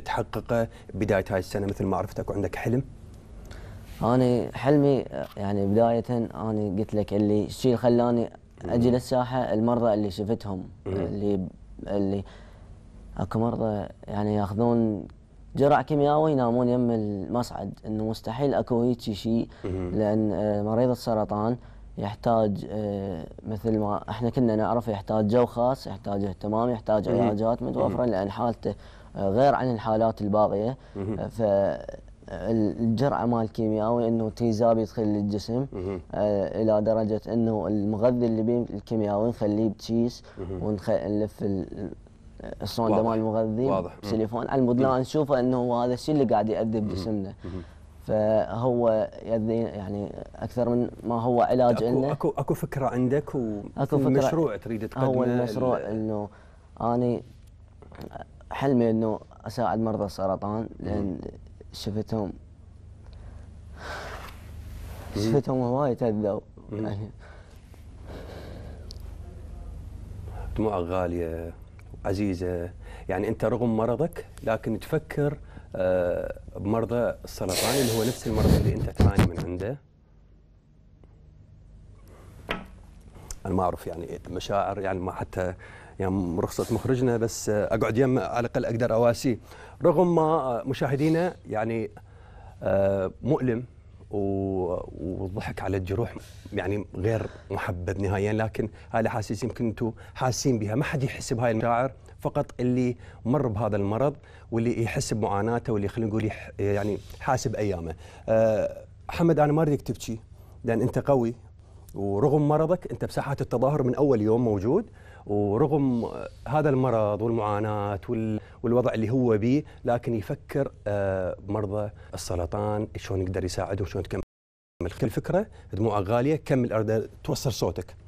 تحققه بدايه هاي السنه مثل ما عرفت اكو عندك حلم؟ انا حلمي يعني بدايه انا قلت لك اللي الشيء اللي خلاني اجي للساحه المرضى اللي شفتهم اللي اللي اكو مرضى يعني ياخذون جرعه كيميائيه ينامون يم المصعد انه مستحيل اكو هيك شيء لان آه، مريض السرطان يحتاج آه، مثل ما احنا كنا نعرف يحتاج جو خاص يحتاج اهتمام يحتاج علاجات متوفره لان حالته آه، غير عن الحالات الباقيه ف الجرعه مال الكيمياوي انه تيزاب يدخل للجسم آه الى درجه انه المغذي اللي بيه الكيمياوي نخليه بتشيس ونلف الصونده مال المغذي بسيليفون على المود نشوفه انه هذا الشيء اللي قاعد ياذي بجسمنا فهو يدي يعني اكثر من ما هو علاج أكو انه اكو اكو فكره عندك ومشروع فكرة مشروع تريد تقدمه هو المشروع انه اني حلمي انه اساعد مرضى السرطان لان شفتهم شفتهم هواي تأذوا يعني دموعك غاليه عزيزه يعني انت رغم مرضك لكن تفكر آه، مرضى السرطان اللي هو نفس المرض اللي انت تعاني من عنده انا ما اعرف يعني مشاعر يعني ما حتى يعني رخصة مخرجنا بس اقعد يم على الاقل اقدر اواسيه رغم ما مشاهدينا يعني آه، مؤلم والضحك على الجروح يعني غير محبب نهائيا لكن هاي الاحاسيس يمكن انتم حاسين بها ما حد يحس بهاي المشاعر فقط اللي مر بهذا المرض واللي يحس بمعاناته واللي خلينا نقول يعني حاسب ايامه أه حمد انا ما اريدك تبكي لان انت قوي ورغم مرضك انت بساحات التظاهر من اول يوم موجود ورغم هذا المرض والمعاناة والوضع اللي هو به لكن يفكر بمرضى آه، السرطان شلون يقدر يساعدهم شلون تكمل الفكرة دموعك غالية كمل توصل صوتك